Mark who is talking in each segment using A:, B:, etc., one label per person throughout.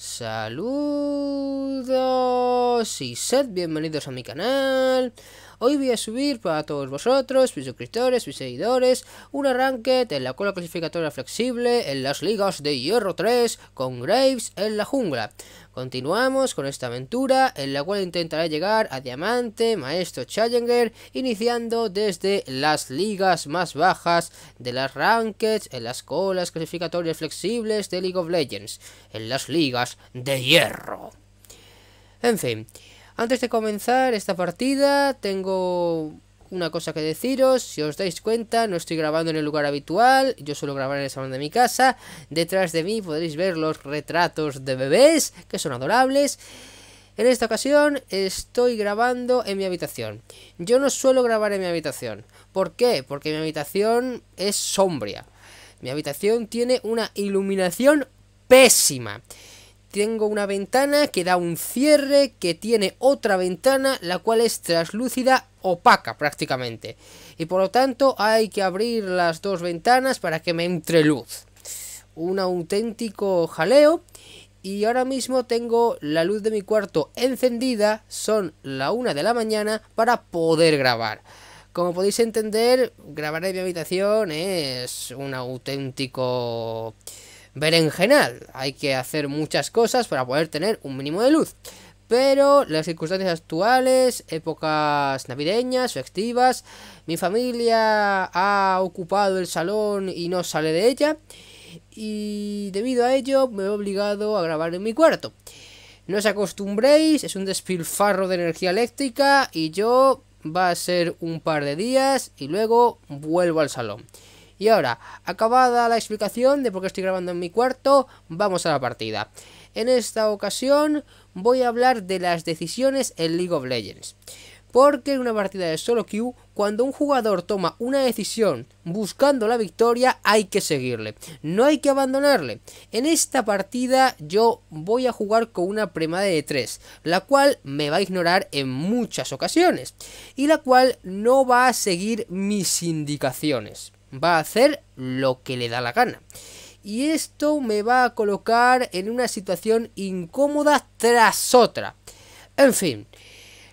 A: Saludos y sed bienvenidos a mi canal. Hoy voy a subir para todos vosotros, mis suscriptores, mis seguidores, un arranque en la cola clasificatoria flexible en las ligas de Hierro 3 con Graves en la jungla. Continuamos con esta aventura en la cual intentaré llegar a Diamante, Maestro Challenger, iniciando desde las ligas más bajas de las rankings en las colas clasificatorias flexibles de League of Legends, en las ligas de Hierro. En fin, antes de comenzar esta partida tengo una cosa que deciros, si os dais cuenta, no estoy grabando en el lugar habitual, yo suelo grabar en el salón de mi casa, detrás de mí podréis ver los retratos de bebés, que son adorables. En esta ocasión estoy grabando en mi habitación. Yo no suelo grabar en mi habitación. ¿Por qué? Porque mi habitación es sombria, Mi habitación tiene una iluminación pésima tengo una ventana que da un cierre, que tiene otra ventana, la cual es traslúcida, opaca prácticamente. Y por lo tanto hay que abrir las dos ventanas para que me entre luz. Un auténtico jaleo. Y ahora mismo tengo la luz de mi cuarto encendida, son la una de la mañana, para poder grabar. Como podéis entender, grabar en mi habitación es un auténtico berenjenal. Hay que hacer muchas cosas para poder tener un mínimo de luz. Pero las circunstancias actuales, épocas navideñas, festivas, mi familia ha ocupado el salón y no sale de ella. Y debido a ello me he obligado a grabar en mi cuarto. No os acostumbréis, es un despilfarro de energía eléctrica y yo va a ser un par de días y luego vuelvo al salón. Y ahora, acabada la explicación de por qué estoy grabando en mi cuarto, vamos a la partida. En esta ocasión voy a hablar de las decisiones en League of Legends. Porque en una partida de solo queue, cuando un jugador toma una decisión buscando la victoria, hay que seguirle. No hay que abandonarle. En esta partida yo voy a jugar con una premade de 3, la cual me va a ignorar en muchas ocasiones. Y la cual no va a seguir mis indicaciones va a hacer lo que le da la gana. Y esto me va a colocar en una situación incómoda tras otra. En fin,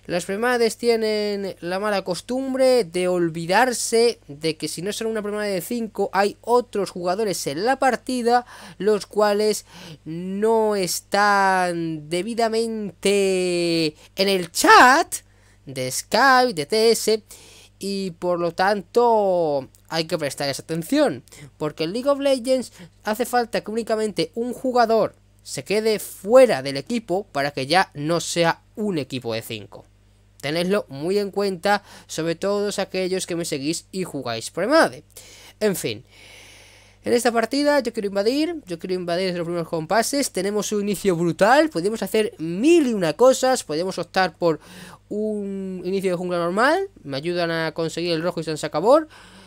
A: las primades tienen la mala costumbre de olvidarse de que si no son una primada de 5 hay otros jugadores en la partida los cuales no están debidamente en el chat de Skype, de TS y por lo tanto hay que prestar esa atención, porque en League of Legends hace falta que únicamente un jugador se quede fuera del equipo para que ya no sea un equipo de 5. Tenedlo muy en cuenta, sobre todo aquellos que me seguís y jugáis Premade. En fin, en esta partida yo quiero invadir, yo quiero invadir desde los primeros compases, tenemos un inicio brutal, podemos hacer mil y una cosas, podemos optar por un inicio de jungla normal, me ayudan a conseguir el rojo y San Sacabor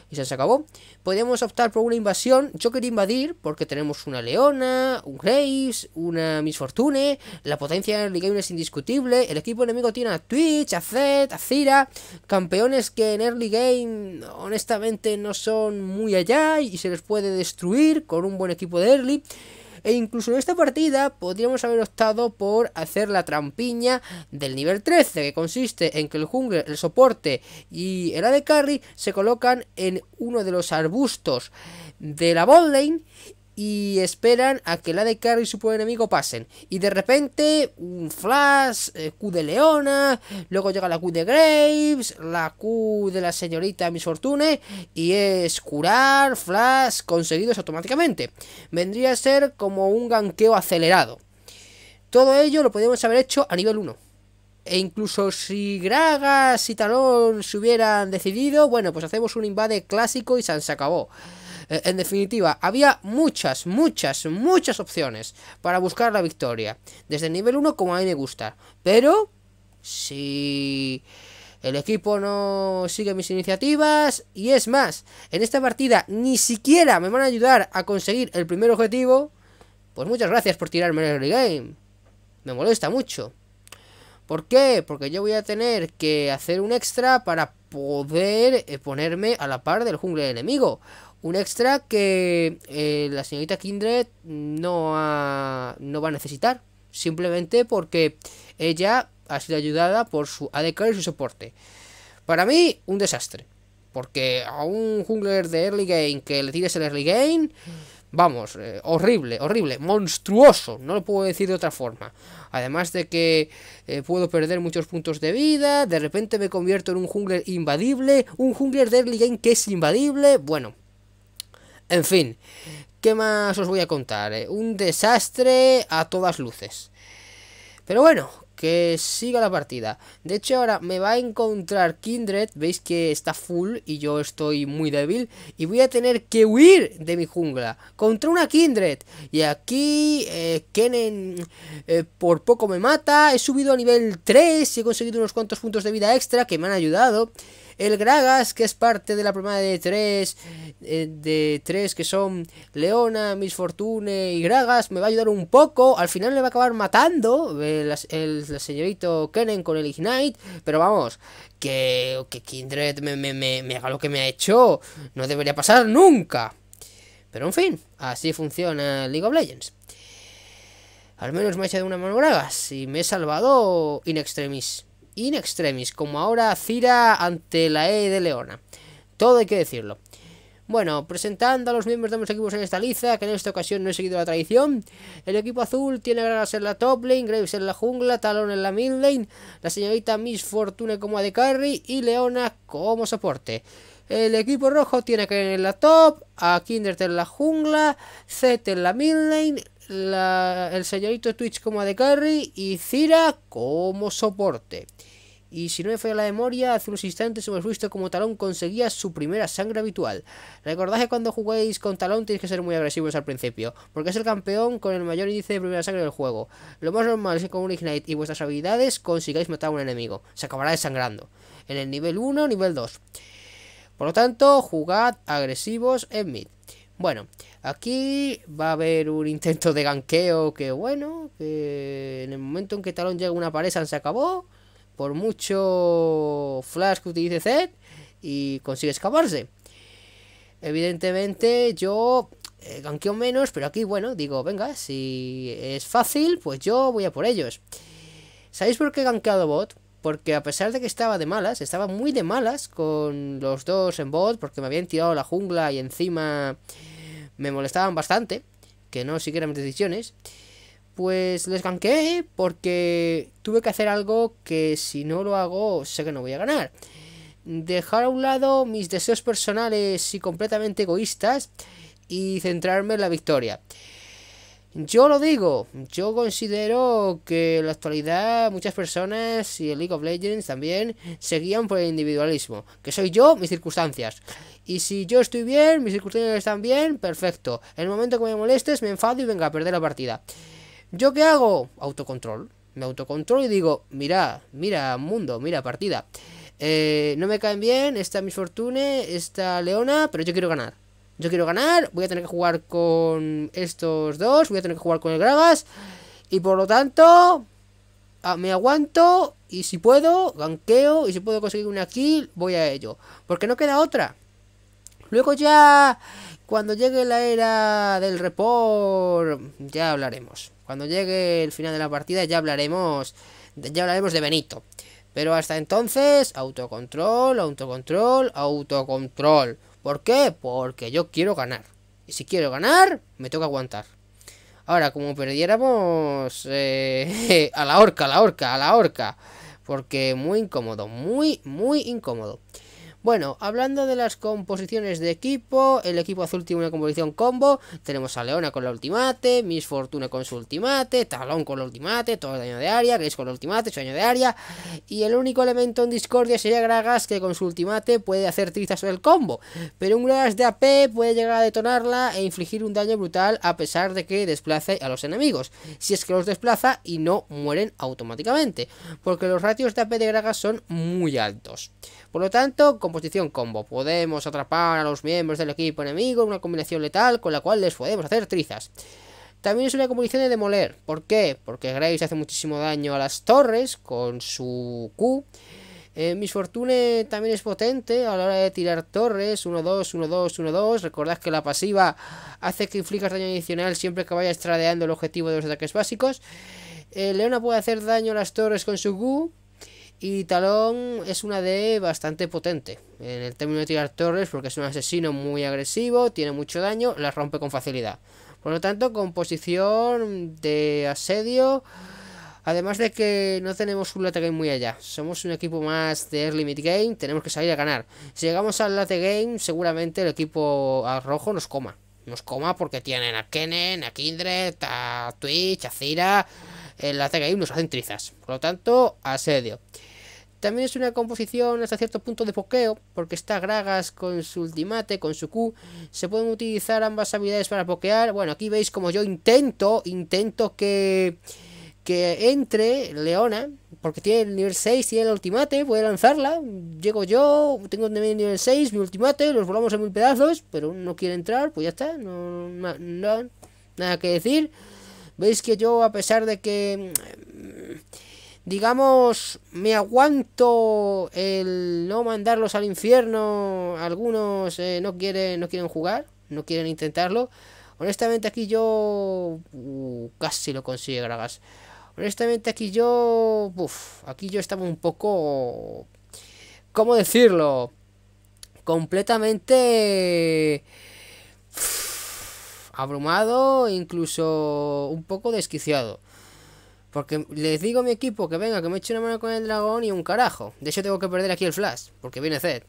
A: y se acabó. Podemos optar por una invasión. Yo quería invadir porque tenemos una Leona, un Graves, una Misfortune, La potencia Early game es indiscutible. El equipo enemigo tiene a Twitch, a Zed, a Zira. Campeones que en early game honestamente no son muy allá y se les puede destruir con un buen equipo de early. E incluso en esta partida podríamos haber optado por hacer la trampiña del nivel 13, que consiste en que el jungle, el soporte y el AD carry se colocan en uno de los arbustos de la bot lane y esperan a que la de Carry y su enemigo pasen. Y de repente, un mm, Flash, eh, Q de Leona, luego llega la Q de Graves, la Q de la señorita Miss y es curar Flash conseguidos automáticamente. Vendría a ser como un ganqueo acelerado. Todo ello lo podríamos haber hecho a nivel 1. E incluso si Gragas y Talón se hubieran decidido, bueno, pues hacemos un invade clásico y se acabó. Eh, en definitiva, había muchas, muchas, muchas opciones para buscar la victoria. Desde el nivel 1 como a mí me gusta. Pero, si el equipo no sigue mis iniciativas y es más, en esta partida ni siquiera me van a ayudar a conseguir el primer objetivo, pues muchas gracias por tirarme el early game. Me molesta mucho. ¿Por qué? Porque yo voy a tener que hacer un extra para poder eh, ponerme a la par del jungle enemigo. Un extra que eh, la señorita Kindred no, no va a necesitar, simplemente porque ella ha sido ayudada por su adecuado y su soporte. Para mí, un desastre. Porque a un jungler de early game que le tires el early game, vamos, eh, horrible, horrible, monstruoso, no lo puedo decir de otra forma. Además de que eh, puedo perder muchos puntos de vida, de repente me convierto en un jungler invadible, un jungler de early game que es invadible, bueno, en fin, ¿qué más os voy a contar? Eh, un desastre a todas luces. Pero bueno, que siga la partida. De hecho, ahora me va a encontrar Kindred. Veis que está full y yo estoy muy débil. Y voy a tener que huir de mi jungla contra una Kindred. Y aquí eh, eh por poco me mata. He subido a nivel 3 y he conseguido unos cuantos puntos de vida extra que me han ayudado. El Gragas, que es parte de la primera de tres, eh, de tres que son Leona, Miss y Gragas, me va a ayudar un poco. Al final le va a acabar matando el, señorito Kennen con el Ignite, pero vamos, que, que Kindred me, haga lo que me ha hecho, no debería pasar nunca. Pero en fin, así funciona League of Legends. Al menos me ha echado una mano Gragas y me he salvado in extremis in extremis, como ahora Cira ante la E de Leona. Todo hay que decirlo. Bueno, presentando a los miembros de ambos equipos en esta lista que en esta ocasión no he seguido la tradición. El equipo azul tiene Gragas en la top lane, Graves en la jungla, Talon en la mid lane, la señorita Miss Fortune como de carry y Leona como soporte. El equipo rojo tiene a Karen en la top, a Kindert en la jungla, Zed en la mid lane, el señorito Twitch como de carry y Cira como soporte y si no me falla la memoria, hace unos instantes hemos visto como Talón conseguía su primera sangre habitual. Recordad que cuando juguéis con Talón tenéis que ser muy agresivos al principio, porque es el campeón con el mayor índice de primera sangre del juego. Lo más normal es que con un Ignite y vuestras habilidades consigáis matar a un enemigo, se acabará desangrando. En el nivel 1, nivel 2. Por lo tanto, jugad agresivos en mid. Bueno, aquí va a haber un intento de ganqueo que bueno, en el momento en que Talón llega una pareja se acabó por mucho flash que utilice Zed y consigue escaparse. Evidentemente yo eh, ganqueo menos, pero aquí bueno, digo, venga, si es fácil, pues yo voy a por ellos. ¿Sabéis por qué he ganqueado bot? Porque a pesar de que estaba de malas, estaba muy de malas con los dos en bot, porque me habían tirado la jungla y encima me molestaban bastante, que no siguieran mis decisiones pues les ganqué porque tuve que hacer algo que si no lo hago sé que no voy a ganar. Dejar a un lado mis deseos personales y completamente egoístas y centrarme en la victoria. Yo lo digo, yo considero que en la actualidad muchas personas y el League of Legends también se guían por el individualismo, que soy yo, mis circunstancias. Y si yo estoy bien, mis circunstancias están bien, perfecto. En el momento que me molestes, me enfado y venga a perder la partida. ¿Yo qué hago? Autocontrol. Me autocontrol y digo, mira, mira mundo, mira partida. Eh, no me caen bien esta Misfortune, Fortune, esta Leona, pero yo quiero ganar. Yo quiero ganar, voy a tener que jugar con estos dos, voy a tener que jugar con el Gragas. Y por lo tanto, ah, me aguanto y si puedo, ganqueo y si puedo conseguir una kill, voy a ello. Porque no queda otra. Luego ya, cuando llegue la era del report, ya hablaremos. Cuando llegue el final de la partida ya hablaremos, ya hablaremos de Benito. Pero hasta entonces, autocontrol, autocontrol, autocontrol. ¿Por qué? Porque yo quiero ganar. Y si quiero ganar, me toca aguantar. Ahora, como perdiéramos eh, a la horca, a la horca, a la horca. Porque muy incómodo, muy, muy incómodo. Bueno, hablando de las composiciones de equipo, el equipo azul tiene una composición combo, tenemos a Leona con la ultimate, Miss Fortuna con su ultimate, Talón con la ultimate, todo daño de área, Grace con la ultimate, daño de área, y el único elemento en discordia sería Gragas que con su ultimate puede hacer trizas sobre el combo, pero un Gragas de AP puede llegar a detonarla e infligir un daño brutal a pesar de que desplace a los enemigos, si es que los desplaza y no mueren automáticamente, porque los ratios de AP de Gragas son muy altos. Por lo tanto, como composición combo. Podemos atrapar a los miembros del equipo enemigo una combinación letal con la cual les podemos hacer trizas. También es una composición de demoler. ¿Por qué? Porque Graves hace muchísimo daño a las torres con su Q. Eh, Miss Fortune también es potente a la hora de tirar torres. 1-2, 1-2, 1-2. Recordad que la pasiva hace que infligas daño adicional siempre que vayas tradeando el objetivo de los ataques básicos. Eh, Leona puede hacer daño a las torres con su Q. Y Talón es una DE bastante potente en el término de tirar torres porque es un asesino muy agresivo, tiene mucho daño, la rompe con facilidad. Por lo tanto, composición de asedio. Además de que no tenemos un late game muy allá. Somos un equipo más de early mid game, tenemos que salir a ganar. Si llegamos al late game, seguramente el equipo rojo nos coma. Nos coma porque tienen a Kenen, a Kindred, a Twitch, a Zira. El late game nos hacen trizas. Por lo tanto, asedio. También es una composición hasta cierto punto de pokeo, porque está Gragas con su ultimate, con su Q. Se pueden utilizar ambas habilidades para pokear. Bueno, aquí veis como yo intento, intento que, que entre Leona, porque tiene el nivel 6, tiene el ultimate, puede lanzarla. Llego yo, tengo el nivel 6, mi ultimate, los volamos en mil pedazos, pero no quiere entrar, pues ya está, no nada que decir. Veis que yo, a pesar de que digamos, me aguanto el no mandarlos al infierno. Algunos eh, no, quieren, no quieren jugar, no quieren intentarlo. Honestamente aquí yo uh, casi lo consigue Gragas. Honestamente aquí yo... aquí yo estaba un poco... ¿Cómo decirlo? Completamente... abrumado, incluso un poco desquiciado. Porque les digo a mi equipo que venga, que me eche una mano con el dragón y un carajo. De hecho, tengo que perder aquí el flash, porque viene Zed.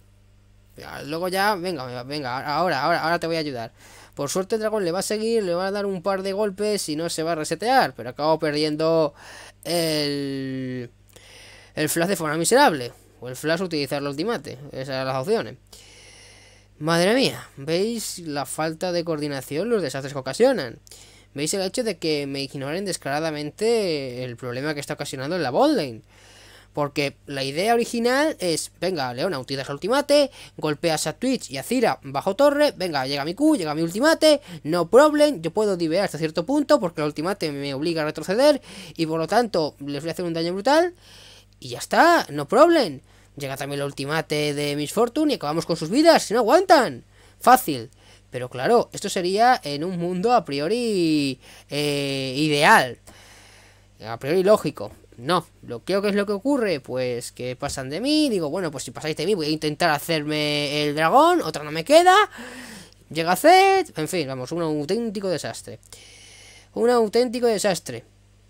A: Luego ya, venga, venga, ahora, ahora, ahora te voy a ayudar. Por suerte el dragón le va a seguir, le va a dar un par de golpes y no se va a resetear. Pero acabo perdiendo el, el flash de forma miserable. O el flash utilizar el ultimate. Esas las opciones. Madre mía, ¿veis la falta de coordinación los desastres que ocasionan? veis el hecho de que me ignoren descaradamente el problema que está ocasionando en la botlane. Porque la idea original es, venga, Leona, utilizas el ultimate, golpeas a Twitch y a Cira bajo torre, venga, llega mi Q, llega mi ultimate, no problem, yo puedo divear hasta cierto punto porque el ultimate me obliga a retroceder y por lo tanto les voy a hacer un daño brutal y ya está, no problem. Llega también el ultimate de Miss Fortune y acabamos con sus vidas, si no aguantan. Fácil. Pero claro, esto sería en un mundo a priori eh, ideal, a priori lógico. No, lo creo que es lo que ocurre, pues que pasan de mí, digo, bueno, pues si pasáis de mí voy a intentar hacerme el dragón, otra no me queda, llega Zed, en fin, vamos, un auténtico desastre. Un auténtico desastre.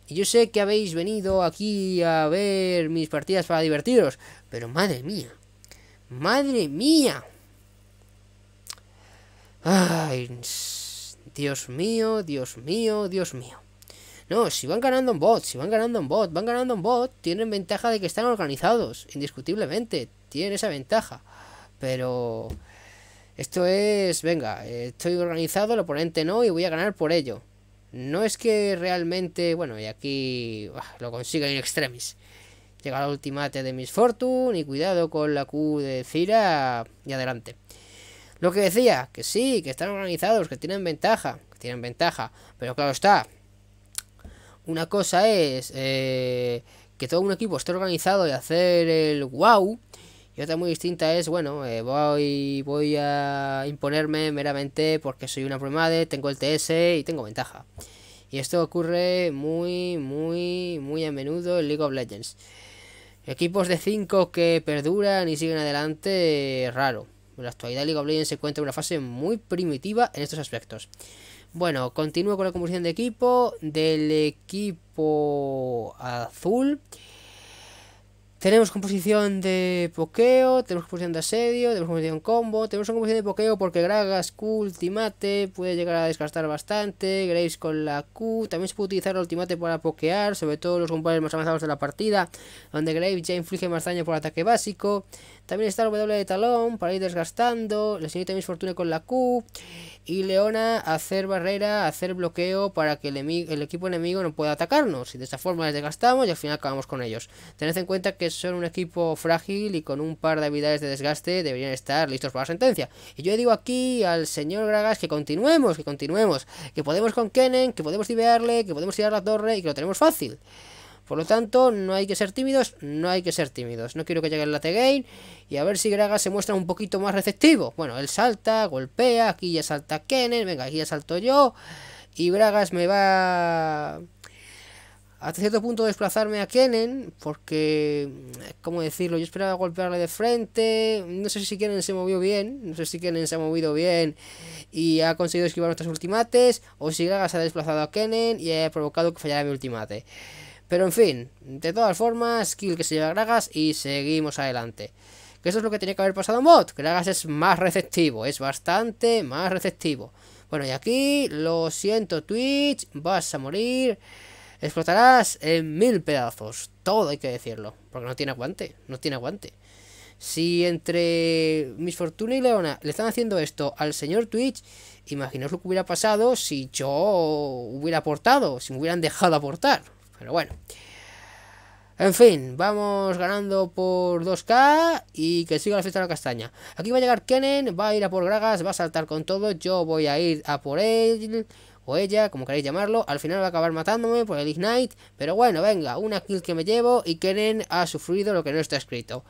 A: Y yo sé que habéis venido aquí a ver mis partidas para divertiros, pero madre mía, madre mía. Ay, Dios mío, Dios mío, Dios mío. No, si van ganando en bot, si van ganando en bot, van ganando en bot, tienen ventaja de que están organizados, indiscutiblemente, tienen esa ventaja. Pero esto es, venga, estoy organizado, el oponente no y voy a ganar por ello. No es que realmente, bueno, y aquí lo consiguen en extremis. Llega la ultimate de Miss Fortune y cuidado con la Q de Cira y adelante. Lo que decía, que sí, que están organizados, que tienen ventaja, que tienen ventaja, pero claro está. Una cosa es eh, que todo un equipo esté organizado y hacer el wow, y otra muy distinta es, bueno, eh, voy, voy a imponerme meramente porque soy una de tengo el TS y tengo ventaja. Y esto ocurre muy, muy, muy a menudo en League of Legends. Equipos de 5 que perduran y siguen adelante, raro. En la actualidad League of se encuentra en una fase muy primitiva en estos aspectos. Bueno, continúo con la composición de equipo. Del equipo azul. Tenemos composición de pokeo, tenemos composición de asedio, tenemos composición combo, tenemos una composición de pokeo porque Gragas Q ultimate puede llegar a desgastar bastante, Graves con la Q, también se puede utilizar ultimate para pokear, sobre todo los compañeros más avanzados de la partida, donde Graves ya inflige más daño por ataque básico, también está el W de talón para ir desgastando. Le señorita mis Fortuna con la Q. Y Leona hacer barrera, hacer bloqueo para que el, equipo enemigo no pueda atacarnos. Y de esta forma les desgastamos y al final acabamos con ellos. Tened en cuenta que son un equipo frágil y con un par de habilidades de desgaste deberían estar listos para la sentencia. Y yo digo aquí al señor Gragas que continuemos, que continuemos. Que podemos con Kennen, que podemos tibiarle, que podemos tirar la torre y que lo tenemos fácil. Por lo tanto, no hay que ser tímidos, no hay que ser tímidos. No quiero que llegue el late game y a ver si Gragas se muestra un poquito más receptivo. Bueno, él salta, golpea, aquí ya salta Kennen, venga, aquí ya salto yo. Y Bragas me va hasta cierto punto desplazarme a Kennen, porque, ¿cómo decirlo? Yo esperaba golpearle de frente, no sé si Kennen se movió bien, no sé si Kennen se ha movido bien y ha conseguido esquivar nuestros ultimates, o si Gragas ha desplazado a Kennen y ha provocado que fallara mi ultimate. Pero en fin, de todas formas, kill que se lleva a Gragas y seguimos adelante. Que eso es lo que tenía que haber pasado en bot. Gragas es más receptivo, es bastante más receptivo. Bueno, y aquí, lo siento Twitch, vas a morir. Explotarás en mil pedazos, todo hay que decirlo. Porque no tiene aguante, no tiene aguante. Si entre Miss Fortuna y Leona le están haciendo esto al señor Twitch, imaginaos lo que hubiera pasado si yo hubiera aportado, si me hubieran dejado aportar. Pero bueno. En fin, vamos ganando por 2K y que siga la fiesta de la castaña. Aquí va a llegar Kennen, va a ir a por Gragas, va a saltar con todo. Yo voy a ir a por él o ella, como queréis llamarlo. Al final va a acabar matándome por el Ignite. Pero bueno, venga, una kill que me llevo y Kennen ha sufrido lo que no está escrito.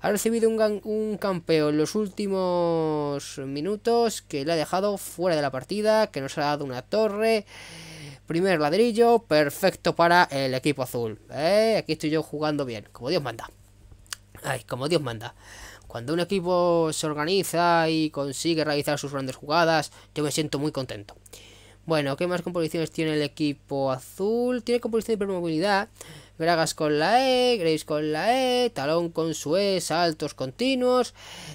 A: Ha recibido un, un en los últimos minutos que le ha dejado fuera de la partida, que nos ha dado una torre... Primer ladrillo, perfecto para el equipo azul. ¿eh? Aquí estoy yo jugando bien, como Dios manda. Ay, como Dios manda. Cuando un equipo se organiza y consigue realizar sus grandes jugadas, yo me siento muy contento. Bueno, ¿qué más composiciones tiene el equipo azul? Tiene composición de hipermovilidad, Gragas con la E, Grace con la E, Talón con su E, saltos continuos,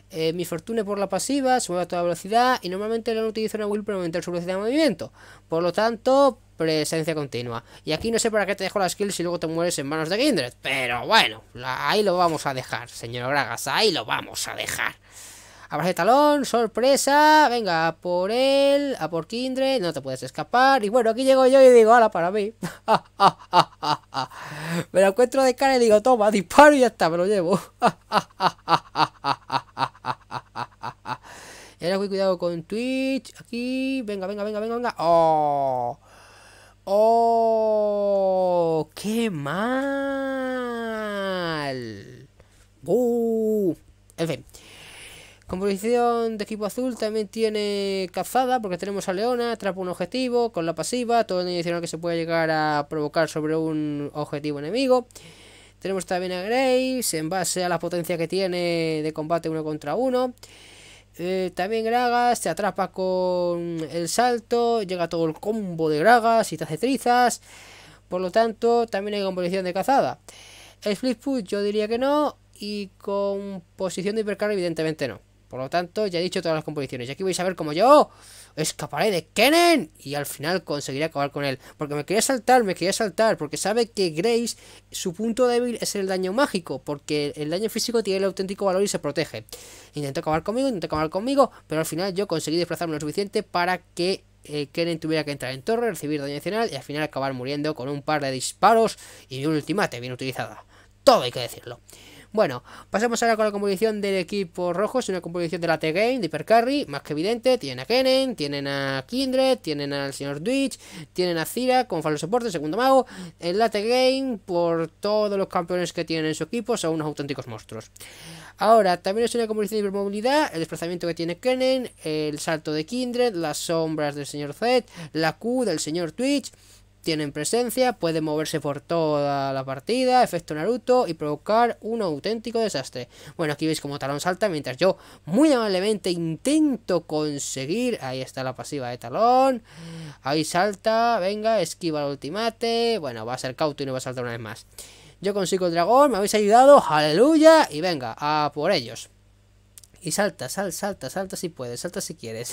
A: eh, mi fortune por la pasiva, se a toda velocidad y normalmente no utiliza una Will para aumentar su velocidad de movimiento. Por lo tanto, presencia continua. Y aquí no sé para qué te dejo las skill si luego te mueres en manos de Kindred, pero bueno, ahí lo vamos a dejar, señor Gragas, ahí lo vamos a dejar. Abrazo de talón, sorpresa, venga, por él, a por Kindred, no te puedes escapar. Y bueno, aquí llego yo y digo, ala, para mí. me lo encuentro de cara y digo, toma, disparo y ya está, me lo llevo. Era ahora voy cuidado con Twitch, aquí, venga, venga, venga, venga, venga. ¡Oh! ¡Oh! ¡Qué mal! ¡Uh! En fin. Composición de equipo azul también tiene cazada, porque tenemos a Leona, atrapa un objetivo, con la pasiva, todo el adicional que se puede llegar a provocar sobre un objetivo enemigo. Tenemos también a Grace, en base a la potencia que tiene de combate uno contra uno. Eh, también Gragas te atrapa con el salto, llega todo el combo de Gragas y te Por lo tanto, también hay composición de cazada. El flip yo diría que no, y con posición de hipercarga evidentemente no. Por lo tanto, ya he dicho todas las composiciones. Y aquí vais a ver cómo yo escaparé de Kennen. Y al final conseguiré acabar con él. Porque me quería saltar, me quería saltar. Porque sabe que Grace, su punto débil es el daño mágico. Porque el daño físico tiene el auténtico valor y se protege. Intentó acabar conmigo, intentó acabar conmigo. Pero al final yo conseguí desplazarme lo suficiente para que Kenen eh, Kennen tuviera que entrar en torre, recibir daño adicional. Y al final acabar muriendo con un par de disparos y un ultimate bien utilizada. Todo hay que decirlo. Bueno, pasamos ahora con la composición del equipo rojo. Es una composición de la game de Hypercarry, más que evidente. Tienen a Kennen, tienen a Kindred, tienen al señor Twitch, tienen a Cira con falso soporte, segundo mago. El late game por todos los campeones que tienen en su equipo, son unos auténticos monstruos. Ahora, también es una composición de movilidad, el desplazamiento que tiene Kennen, el salto de Kindred, las sombras del señor Z, la Q del señor Twitch tienen presencia, Puede moverse por toda la partida, efecto Naruto y provocar un auténtico desastre. Bueno, aquí veis como Talón salta mientras yo muy amablemente intento conseguir... Ahí está la pasiva de Talón. Ahí salta, venga, esquiva el ultimate. Bueno, va a ser cauto y no va a saltar una vez más. Yo consigo el dragón, me habéis ayudado, aleluya, y venga, a por ellos. Y salta, sal, salta, salta si puedes, salta si quieres.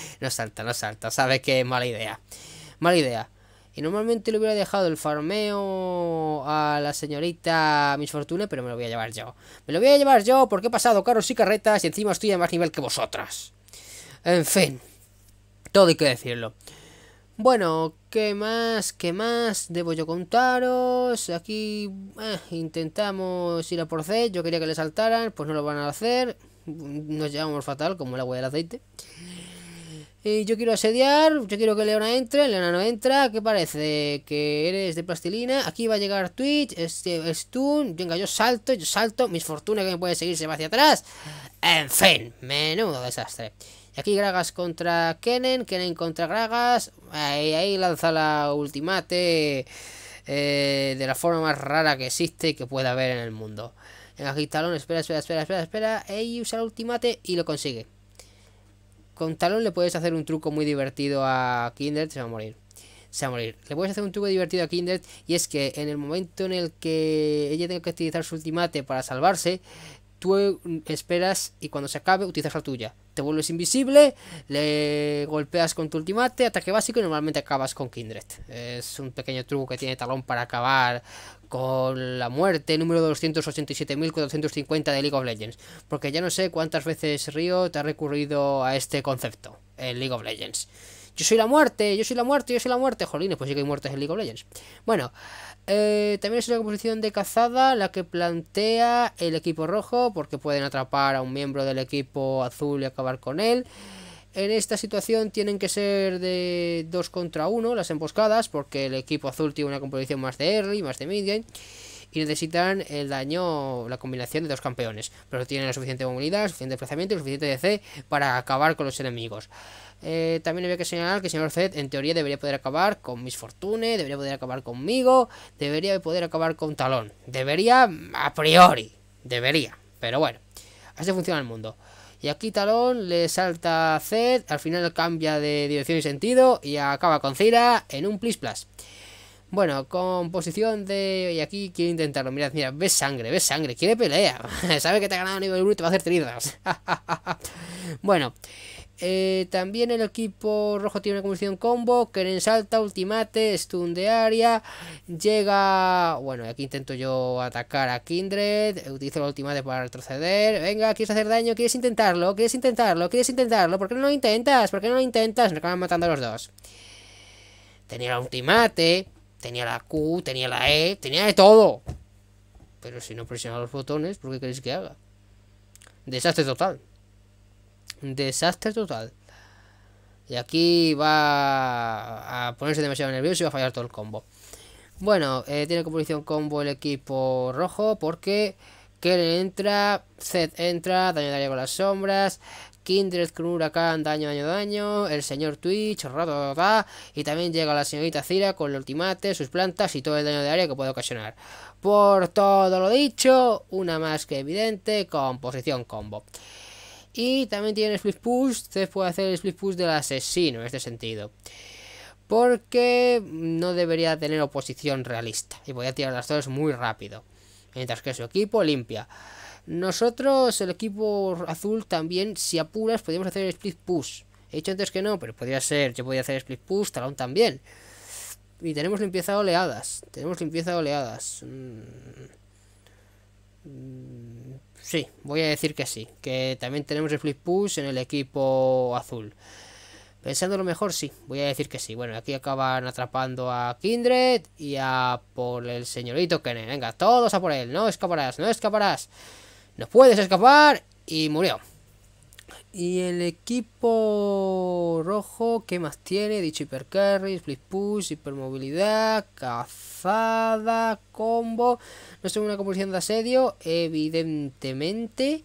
A: no salta, no salta, sabe que mala idea. Mala idea. Y normalmente le hubiera dejado el farmeo a la señorita Miss pero me lo voy a llevar yo. Me lo voy a llevar yo porque he pasado carros y carretas y encima estoy a más nivel que vosotras. En fin, todo hay que decirlo. Bueno, ¿qué más? ¿Qué más? Debo yo contaros. Aquí eh, intentamos ir a por C. Yo quería que le saltaran, pues no lo van a hacer. Nos llevamos fatal, como el agua del aceite y yo quiero asediar, yo quiero que Leona entre, Leona no entra, ¿qué parece? Que eres de plastilina, aquí va a llegar Twitch, este Stun, venga, yo salto, yo salto, mis fortunas que me pueden seguir se va hacia atrás. En fin, menudo desastre. Y aquí Gragas contra Kenen, Kenen contra Gragas, ahí, ahí lanza la ultimate eh, de la forma más rara que existe y que pueda haber en el mundo. Venga, aquí Talón, espera, espera, espera, espera, espera, usa la ultimate y lo consigue. Con Talon le puedes hacer un truco muy divertido a Kindred, se va a morir. Se va a morir. Le puedes hacer un truco divertido a Kindred y es que en el momento en el que ella tenga que utilizar su ultimate para salvarse, tú esperas y cuando se acabe utilizas la tuya te vuelves invisible, le golpeas con tu ultimate, ataque básico y normalmente acabas con Kindred. Es un pequeño truco que tiene Talón para acabar con la muerte número 287.450 de League of Legends. Porque ya no sé cuántas veces Río te ha recurrido a este concepto en League of Legends. Yo soy la muerte, yo soy la muerte, yo soy la muerte. Jolines, pues sí que hay muertes en League of Legends. Bueno, eh, también es una composición de cazada la que plantea el equipo rojo, porque pueden atrapar a un miembro del equipo azul y acabar con él. En esta situación tienen que ser de 2 contra 1 las emboscadas, porque el equipo azul tiene una composición más de y más de midgame, y necesitan el daño, la combinación de dos campeones. Pero tienen la suficiente movilidad, suficiente desplazamiento y suficiente DC para acabar con los enemigos. Eh, también había que señalar que el señor Zed en teoría debería poder acabar con Miss Fortune, debería poder acabar conmigo, debería poder acabar con Talón. Debería a priori, debería, pero bueno, así funciona el mundo. Y aquí Talón le salta a Zed, al final cambia de dirección y sentido y acaba con Cira en un plis plus Bueno, posición de... Y aquí quiere intentarlo. Mirad, mira, ves sangre, ves sangre. Quiere pelea. Sabe que te ha ganado a nivel te va a hacer heridas. bueno. Eh, también el equipo rojo tiene una combinación combo, Keren salta, ultimate, stun de área, llega, bueno, aquí intento yo atacar a Kindred, utilizo el ultimate para retroceder, venga, quieres hacer daño, quieres intentarlo, quieres intentarlo, quieres intentarlo, ¿por qué no lo intentas? ¿Por qué no lo intentas? Me acaban matando a los dos. Tenía la ultimate, tenía la Q, tenía la E, tenía de todo. Pero si no presiona los botones, ¿por qué queréis que haga? Desastre total desastre total. Y aquí va a ponerse demasiado nervioso y va a fallar todo el combo. Bueno, eh, tiene composición combo el equipo rojo porque Kellen entra, Zed entra, daño área con las sombras, Kindred con huracán, daño, daño, daño, el señor Twitch, rato, y también llega la señorita Cira con el ultimate, sus plantas y todo el daño de área que puede ocasionar. Por todo lo dicho, una más que evidente composición combo. Y también tiene split push, se puede hacer el split push del asesino en este sentido. Porque no debería tener oposición realista y a tirar las torres muy rápido. Mientras que su equipo limpia. Nosotros, el equipo azul, también, si apuras, podemos hacer el split push. He dicho antes que no, pero podría ser. Yo podía hacer split push, Talón también. Y tenemos limpieza de oleadas. Tenemos limpieza de oleadas. Mm. Mm. Sí, voy a decir que sí. Que también tenemos el flip push en el equipo azul. Pensando lo mejor, sí. Voy a decir que sí. Bueno, aquí acaban atrapando a Kindred y a por el señorito que Venga, todos a por él. No escaparás, no escaparás. No puedes escapar. Y murió. Y el equipo rojo, ¿qué más tiene? Dicho hipercarry, split push, hipermovilidad, cazada, combo. No son una composición de asedio, evidentemente.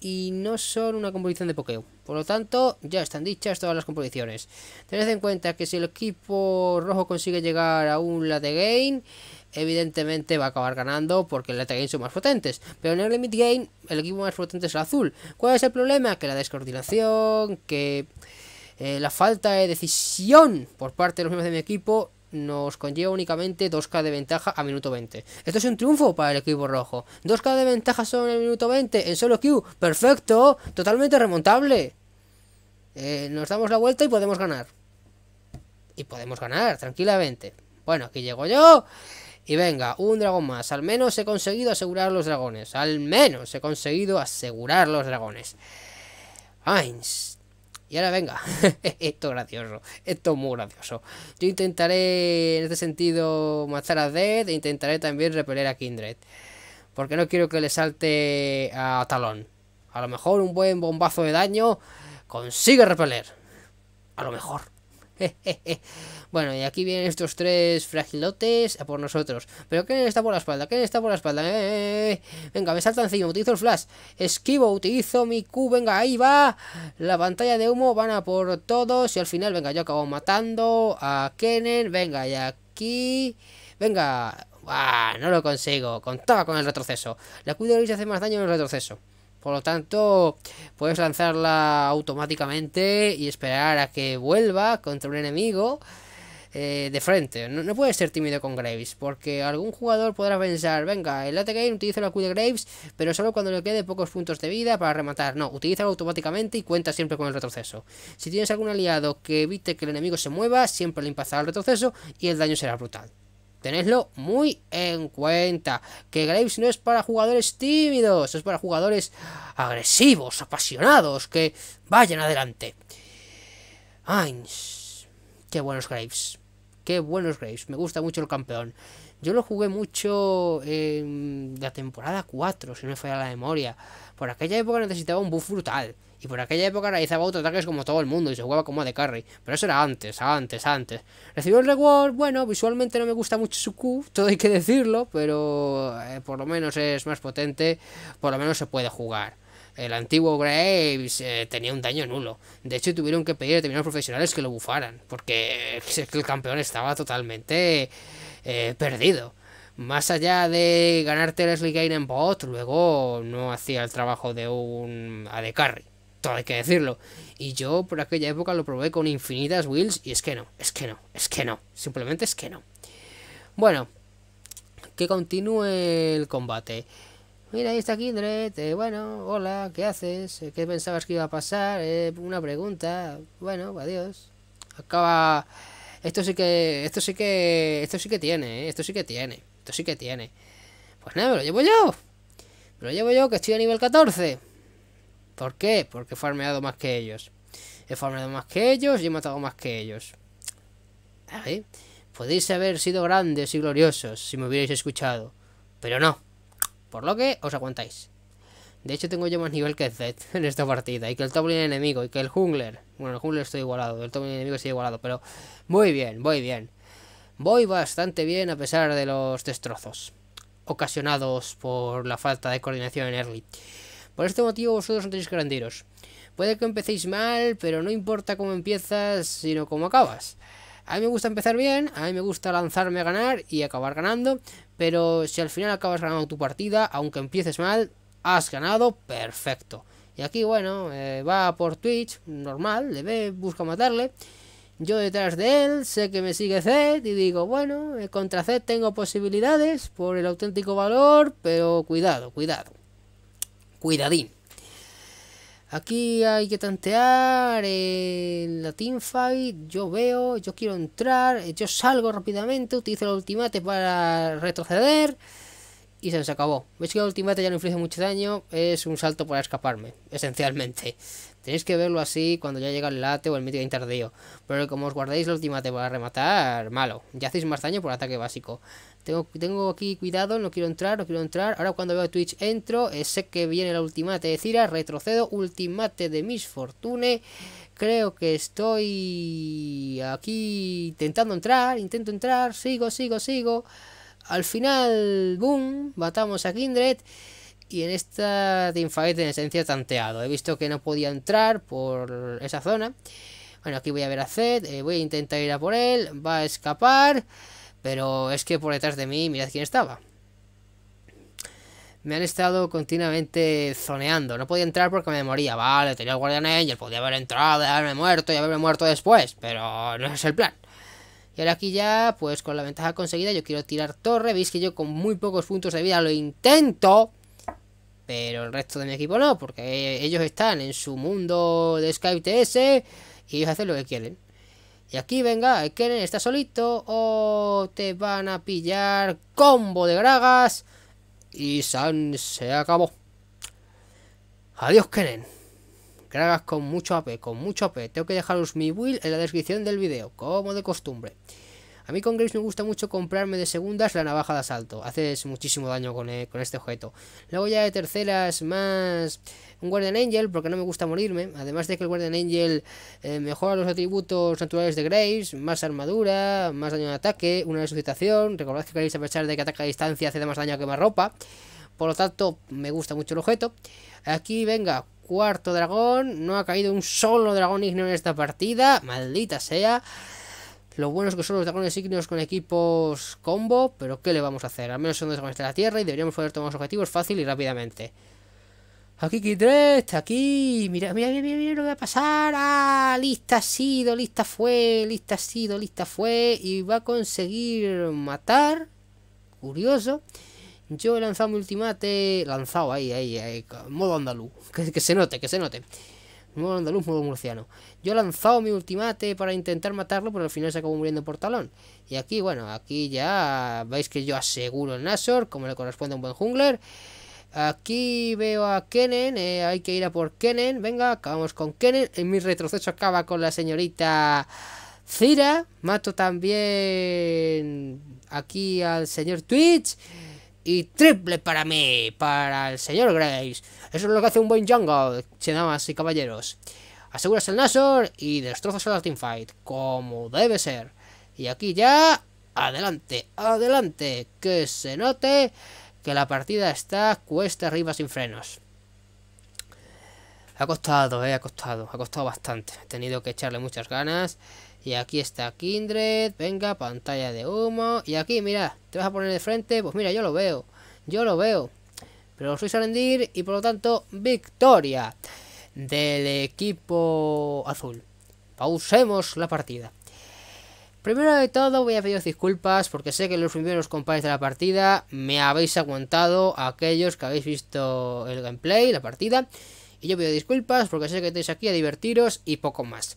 A: Y no son una composición de pokeo. Por lo tanto, ya están dichas todas las composiciones. Tened en cuenta que si el equipo rojo consigue llegar a un late game, evidentemente va a acabar ganando porque el late game son más potentes. Pero en el limit game el equipo más potente es el azul. ¿Cuál es el problema? Que la descoordinación, que eh, la falta de decisión por parte de los miembros de mi equipo nos conlleva únicamente 2k de ventaja a minuto 20. Esto es un triunfo para el equipo rojo. 2k de ventaja solo el minuto 20, en solo Q. Perfecto, totalmente remontable. Eh, nos damos la vuelta y podemos ganar. Y podemos ganar, tranquilamente. Bueno, aquí llego yo. Y venga, un dragón más. Al menos he conseguido asegurar los dragones. Al menos he conseguido asegurar los dragones. Eins. Y ahora venga. esto gracioso. Esto muy gracioso. Yo intentaré, en este sentido, matar a Dead. E intentaré también repeler a Kindred. Porque no quiero que le salte a Talón. A lo mejor un buen bombazo de daño consigue repeler. A lo mejor. bueno, y aquí vienen estos tres fragilotes a por nosotros. Pero Kenen está por la espalda? Kenen está por la espalda? Eh, venga, me salta encima, utilizo el flash. Esquivo, utilizo mi Q, venga, ahí va. La pantalla de humo van a por todos. Y al final, venga, yo acabo matando a Kenen. Venga, y aquí... Venga, ah, no lo consigo. Contaba con el retroceso. La Q de Luis hace más daño en el retroceso. Por lo tanto, puedes lanzarla automáticamente y esperar a que vuelva contra un enemigo eh, de frente. No, puedes ser tímido con Graves, porque algún jugador podrá pensar, venga, el late game utiliza la Q de Graves, pero solo cuando le quede pocos puntos de vida para rematar. No, utiliza automáticamente y cuenta siempre con el retroceso. Si tienes algún aliado que evite que el enemigo se mueva, siempre le impasa el retroceso y el daño será brutal. Tenedlo muy en cuenta, que Graves no es para jugadores tímidos, es para jugadores agresivos, apasionados, que vayan adelante. Ay, qué buenos Graves, qué buenos Graves, me gusta mucho el campeón. Yo lo jugué mucho en la temporada 4, si no me falla la memoria. Por aquella época necesitaba un buff brutal. Y por aquella época realizaba ataques como todo el mundo y se jugaba como de carry. Pero eso era antes, antes, antes. Recibió el reward, bueno, visualmente no me gusta mucho su Q, todo hay que decirlo, pero eh, por lo menos es más potente, por lo menos se puede jugar. El antiguo Graves eh, tenía un daño nulo. De hecho, tuvieron que pedir a determinados profesionales que lo bufaran, porque eh, el campeón estaba totalmente perdido más allá de ganarte el League en bot, luego no hacía el trabajo de un AD Carry hay que decirlo. Y yo por aquella época lo probé con infinitas wills y es que no, es que no, es que no, simplemente es que no. Bueno, que continúe el combate. Mira, ahí está Kindred. Eh, bueno, hola, ¿qué haces? Eh, ¿Qué pensabas que iba a pasar? Eh, una pregunta. Bueno, adiós. Acaba. Esto sí que. Esto sí que. Esto sí que tiene, Esto sí que tiene. Esto sí que tiene. Pues nada, me lo llevo yo. Me lo llevo yo, que estoy a nivel 14. ¿Por qué? Porque he farmeado más que ellos. He farmeado más que ellos y he matado más que ellos. Podéis haber sido grandes y gloriosos si me hubierais escuchado. Pero no. Por lo que os aguantáis. De hecho tengo yo más nivel que Zed en esta partida. Y que el top enemigo. Y que el jungler. Bueno, el jungler estoy igualado. El top enemigo estoy igualado. Pero muy bien, voy bien. Voy bastante bien a pesar de los destrozos. Ocasionados por la falta de coordinación en early. Por este motivo vosotros no tenéis granderos. Puede que empecéis mal, pero no importa cómo empiezas, sino cómo acabas. A mí me gusta empezar bien, a mí me gusta lanzarme a ganar y acabar ganando, pero si al final acabas ganando tu partida, aunque empieces mal, has ganado perfecto. Y aquí, bueno, eh, va por Twitch, normal, le ve, busca matarle. Yo detrás de él, sé que me sigue Zed y digo, bueno, eh, contra Zed tengo posibilidades por el auténtico valor, pero cuidado, cuidado cuidadín. Aquí hay que tantear eh, en la teamfight. Yo veo, yo quiero entrar, eh, yo salgo rápidamente, utilizo el ultimate para retroceder y se nos acabó. Veis que el ultimate ya no inflige mucho daño, es un salto para escaparme, esencialmente. Tenéis que verlo así cuando ya llega el late o el mítico interdío Pero como os guardáis el ultimate para rematar, malo. Ya hacéis más daño por ataque básico. Tengo, tengo aquí cuidado, no quiero entrar, no quiero entrar. Ahora cuando veo Twitch entro, eh, sé que viene la ultimate de Cira, retrocedo, ultimate de Miss Fortune. Creo que estoy aquí intentando entrar, intento entrar, sigo, sigo, sigo. Al final, boom, matamos a Kindred. Y en esta teamfight en esencia tanteado. He visto que no podía entrar por esa zona. Bueno, aquí voy a ver a Zed, eh, voy a intentar ir a por él, va a escapar. Pero es que por detrás de mí, mirad quién estaba. Me han estado continuamente zoneando. No podía entrar porque me moría. Vale, tenía el Guardian Angel. Podía haber entrado, haberme muerto y haberme muerto después. Pero no es el plan. Y ahora aquí ya, pues con la ventaja conseguida, yo quiero tirar torre. Veis que yo con muy pocos puntos de vida lo intento. Pero el resto de mi equipo no, porque ellos están en su mundo de Skype TS y ellos hacen lo que quieren. Y aquí venga, Keren está solito. O te van a pillar combo de Gragas. Y San se acabó. Adiós, Kenen. Gragas con mucho AP, con mucho AP. Tengo que dejaros mi will en la descripción del video, como de costumbre. A mí con Graves me gusta mucho comprarme de segundas la navaja de asalto. Haces muchísimo daño eh, con, este objeto. Luego ya de terceras más un Guardian Angel, porque no me gusta morirme. Además de que el Guardian Angel eh, mejora los atributos naturales de Grace. más armadura, más daño de ataque, una resucitación. Recordad que Graves a pesar de que ataca a distancia hace más daño que más ropa. Por lo tanto, me gusta mucho el objeto. Aquí, venga, cuarto dragón. No ha caído un solo dragón igno en esta partida. Maldita sea. Lo bueno que son los dragones signos con equipos combo, pero ¿qué le vamos a hacer? Al menos son dragones de la tierra y deberíamos poder tomar los objetivos fácil y rápidamente. Aquí Kidret, aquí, mira, mira, mira, mira lo que va a pasar. Ah, lista ha sido, lista fue, lista ha sido, lista fue. Y va a conseguir matar. Curioso. Yo he lanzado mi ultimate, lanzado ahí, ahí, ahí, modo andaluz. que se note, que se note modo andaluz, Mudo murciano. Yo he lanzado mi ultimate para intentar matarlo, pero al final se acabó muriendo por talón. Y aquí, bueno, aquí ya veis que yo aseguro el Nashor, como le corresponde a un buen jungler. Aquí veo a Kenen, eh, hay que ir a por Kennen venga, acabamos con Kenen. En mi retroceso acaba con la señorita Cira. Mato también aquí al señor Twitch y triple para mí, para el señor Grace. Eso es lo que hace un buen jungle, chenamas y caballeros. Aseguras el Nasor y destrozas la teamfight, como debe ser. Y aquí ya, adelante, adelante, que se note que la partida está cuesta arriba sin frenos. Ha costado, eh, ha costado, ha costado bastante. He tenido que echarle muchas ganas. Y aquí está Kindred, venga, pantalla de humo. Y aquí, mira, te vas a poner de frente, pues mira, yo lo veo, yo lo veo. Pero os vais a rendir. y por lo tanto, victoria del equipo azul. Pausemos la partida. Primero de todo voy a pedir disculpas porque sé que los primeros compañeros de la partida me habéis aguantado aquellos que habéis visto el gameplay, la partida. Y yo pido disculpas porque sé que estáis aquí a divertiros y poco más.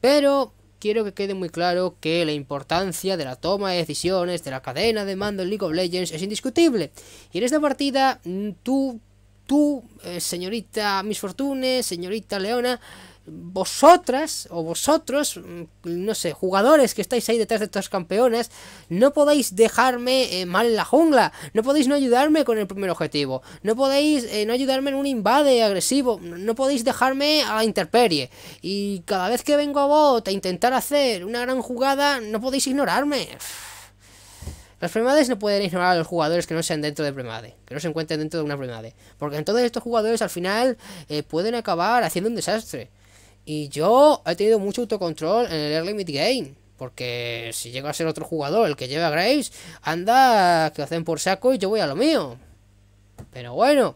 A: Pero quiero que quede muy claro que la importancia de la toma de decisiones, de la cadena de mando en League of Legends es indiscutible. Y en esta partida, mm, tú, tú, eh, señorita Miss Fortune, señorita Leona, vosotras o vosotros, mm, no sé, jugadores que estáis ahí detrás de estos campeones, no podéis dejarme eh, mal en la jungla, no podéis no ayudarme con el primer objetivo, no podéis eh, no ayudarme en un invade agresivo, no podéis dejarme a interperie. Y cada vez que vengo a bot a intentar hacer una gran jugada, no podéis ignorarme. Las premades no pueden ignorar a los jugadores que no sean dentro de premade, que no se encuentren dentro de una premade, porque entonces estos jugadores al final eh, pueden acabar haciendo un desastre. Y yo he tenido mucho autocontrol en el early mid game. Porque si llega a ser otro jugador el que lleva a Graves, anda, que lo hacen por saco y yo voy a lo mío. Pero bueno,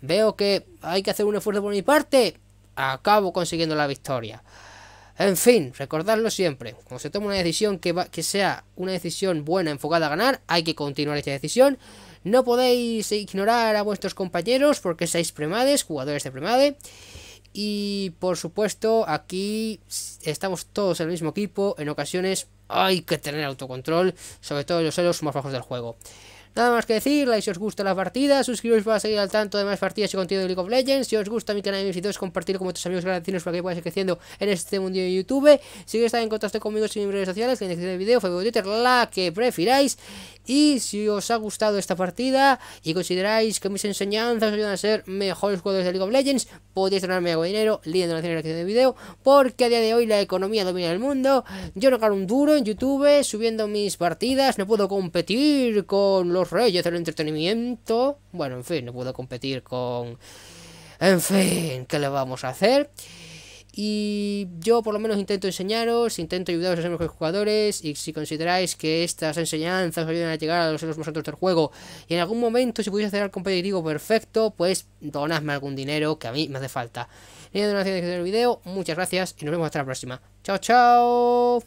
A: veo que hay que hacer un esfuerzo por mi parte. Acabo consiguiendo la victoria. En fin, recordadlo siempre. Cuando se toma una decisión que, va, que sea una decisión buena, enfocada a ganar, hay que continuar esta decisión. No podéis ignorar a vuestros compañeros porque seáis premades, jugadores de premade. Y por supuesto, aquí estamos todos en el mismo equipo. En ocasiones hay que tener autocontrol, sobre todo en los celos más bajos del juego. Nada más que decir, like si os gusta la partida, suscribiros para seguir al tanto de más partidas y contenido de League of Legends. Si os gusta mi canal y mis videos, compartirlo con vuestros amigos agradecidos para que podáis creciendo en este mundo de YouTube. Si queréis estar en contacto conmigo en mis redes sociales, en la descripción de video, Facebook, Twitter, la que prefiráis. Y si os ha gustado esta partida y consideráis que mis enseñanzas os ayudan a ser mejores jugadores de League of Legends, podéis donarme algo de dinero, líder en la descripción de video, porque a día de hoy la economía domina el mundo. Yo no gano un duro en YouTube subiendo mis partidas, no puedo competir con los los reyes del entretenimiento. Bueno, en fin, no puedo competir con... En fin, ¿qué le vamos a hacer? Y yo por lo menos intento enseñaros, intento ayudaros a ser mejores jugadores y si consideráis que estas enseñanzas os ayudan a llegar a los vosotros más altos del juego y en algún momento si pudiese hacer al competitivo perfecto, pues donadme algún dinero que a mí me hace falta. el de video, muchas gracias y nos vemos hasta la próxima. Chao, chao.